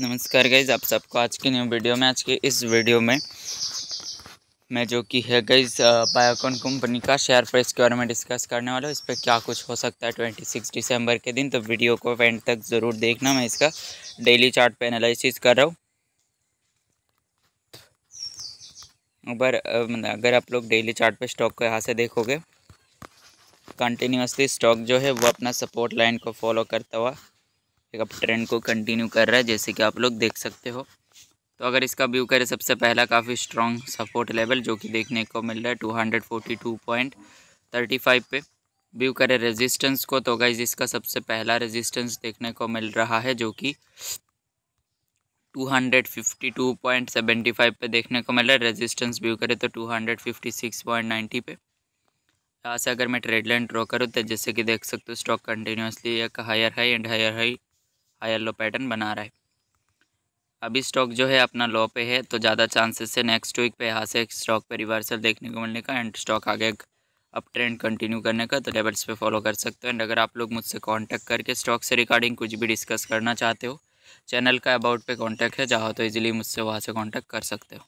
नमस्कार गाइज आप सबको आज की न्यू वीडियो में आज के इस वीडियो में मैं जो कि है गाइज बायोकॉन कंपनी का शेयर प्राइस के बारे में डिस्कस करने वाला हूँ इस पर क्या कुछ हो सकता है ट्वेंटी सिक्स दिसंबर के दिन तो वीडियो को एंड तक ज़रूर देखना मैं इसका डेली चार्ट पे एनालिसिस कर रहा हूँ पर मतलब अगर आप लोग डेली चार्ट पे स्टॉक को यहाँ से देखोगे कंटिन्यूसली स्टॉक जो है वो अपना सपोर्ट लाइन को फॉलो करता हुआ एक अब ट्रेंड को कंटिन्यू कर रहा है जैसे कि आप लोग देख सकते हो तो अगर इसका व्यू करें सबसे पहला काफ़ी स्ट्रॉन्ग सपोर्ट लेवल जो कि देखने को मिल रहा है two hundred forty two point thirty five पे व्यू करें रेजिस्टेंस को तो गाइज इसका सबसे पहला रेजिस्टेंस देखने को मिल रहा है जो कि two hundred fifty two point seventy five पे देखने को मिल रहा है रेजिस्टेंस व्यू करें तो two hundred fifty six point ninety पे यहाँ से अगर मैं ट्रेड लाइन ड्रॉ करूँ तो जैसे कि देख सकते हो स्टॉक कंटिन्यूसली एक higher high and higher high yellow pattern बना रहा है अभी स्टॉक जो है अपना लो पे है तो ज़्यादा चांसेस है नेक्स्ट वीक पे यहाँ से स्टॉक पे रिवर्सल देखने को मिलने का एंड स्टॉक आगे अप ट्रेंड कंटिन्यू करने का तो लेवल्स पे फॉलो कर सकते हो एंड अगर आप लोग मुझसे कांटेक्ट करके स्टॉक से रिगार्डिंग कुछ भी डिस्कस करना चाहते हो चैनल का अबाउट पे कांटेक्ट है चाहो तो ईज़िली मुझसे वहाँ से कॉन्टैक्ट कर सकते हो